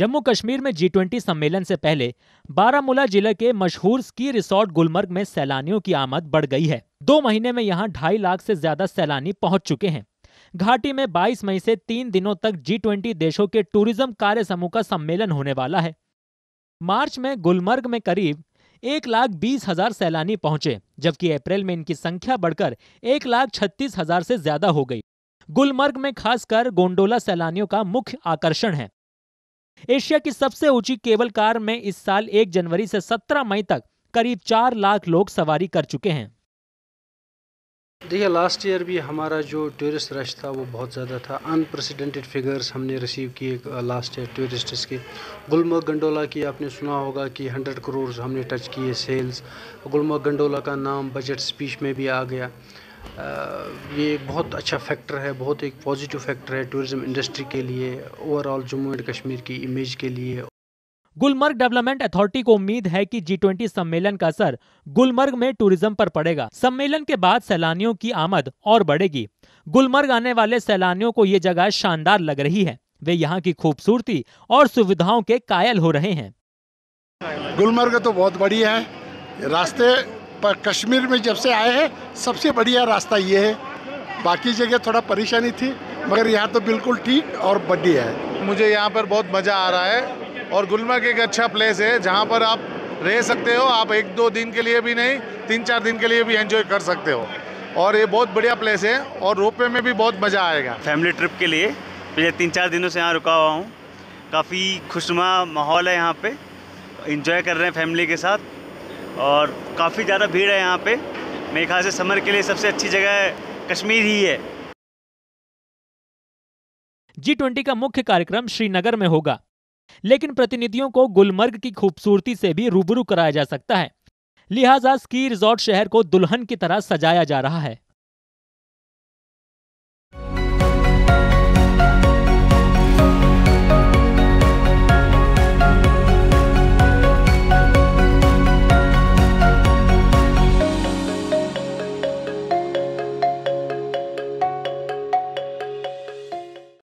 जम्मू कश्मीर में G twenty सम्मेलन से पहले बारामूला जिले के मशहूर स्की रिसोर्ट गुलमर्ग में सैलानियों की आमद बढ़ गई है दो महीने में यहाँ ढाई लाख से ज्यादा सैलानी पहुंच चुके हैं घाटी में 22 मई से तीन दिनों तक जी ट्वेंटी देशों के टूरिज्म कार्य समूह का सम्मेलन होने वाला है मार्च में गुलमर्ग में करीब एक लाख बीस हजार सैलानी पहुंचे जबकि अप्रैल में इनकी संख्या बढ़कर एक लाख छत्तीस हजार से ज्यादा हो गई गुलमर्ग में खासकर गोंडोला सैलानियों का मुख्य आकर्षण है एशिया की सबसे ऊंची केबल कार में इस साल 1 जनवरी से 17 मई तक करीब चार लाख लोग सवारी कर चुके हैं देखिए लास्ट ईयर भी हमारा जो टूरिस्ट रश था वो बहुत ज़्यादा था अनप्रेसिडेंटेड फिगर्स हमने रिसीव किए लास्ट ईयर टूरिस्ट्स के गुलमर्ग गंडोला की आपने सुना होगा कि 100 करोड़ हमने टच किए सेल्स गुलमर्ग गंडोला का नाम बजट स्पीच में भी आ गया ये एक बहुत अच्छा फैक्टर है बहुत एक पॉजिटिव फैक्टर है टूरिज़्म इंडस्ट्री के लिए ओवरऑल जम्मू एंड कश्मीर की इमेज के लिए गुलमर्ग डेवलपमेंट अथॉरिटी को उम्मीद है कि जी ट्वेंटी सम्मेलन का असर गुलमर्ग में टूरिज्म पर पड़ेगा सम्मेलन के बाद सैलानियों की आमद और बढ़ेगी गुलमर्ग आने वाले सैलानियों को ये जगह शानदार लग रही है वे यहाँ की खूबसूरती और सुविधाओं के कायल हो रहे हैं गुलमर्ग तो बहुत बड़ी है रास्ते पर कश्मीर में जब से आए हैं सबसे बढ़िया रास्ता ये है बाकी जगह थोड़ा परेशानी थी मगर यहाँ तो बिल्कुल ठीक और बढ़िया है मुझे यहाँ पर बहुत मज़ा आ रहा है और गुलमर्ग एक अच्छा प्लेस है जहाँ पर आप रह सकते हो आप एक दो दिन के लिए भी नहीं तीन चार दिन के लिए भी एंजॉय कर सकते हो और ये बहुत बढ़िया प्लेस है और रोपवे में भी बहुत मज़ा आएगा फैमिली ट्रिप के लिए पिछले तीन चार दिनों से यहाँ रुका हुआ हूँ काफ़ी खुशनुमा माहौल है यहाँ पे इन्जॉय कर रहे हैं फैमिली के साथ और काफ़ी ज़्यादा भीड़ है यहाँ पे मेरे ख्याल से समर के लिए सबसे अच्छी जगह कश्मीर ही है जी ट्वेंटी का मुख्य कार्यक्रम श्रीनगर में होगा लेकिन प्रतिनिधियों को गुलमर्ग की खूबसूरती से भी रूबरू कराया जा सकता है लिहाजा स्की रिजॉर्ट शहर को दुल्हन की तरह सजाया जा रहा है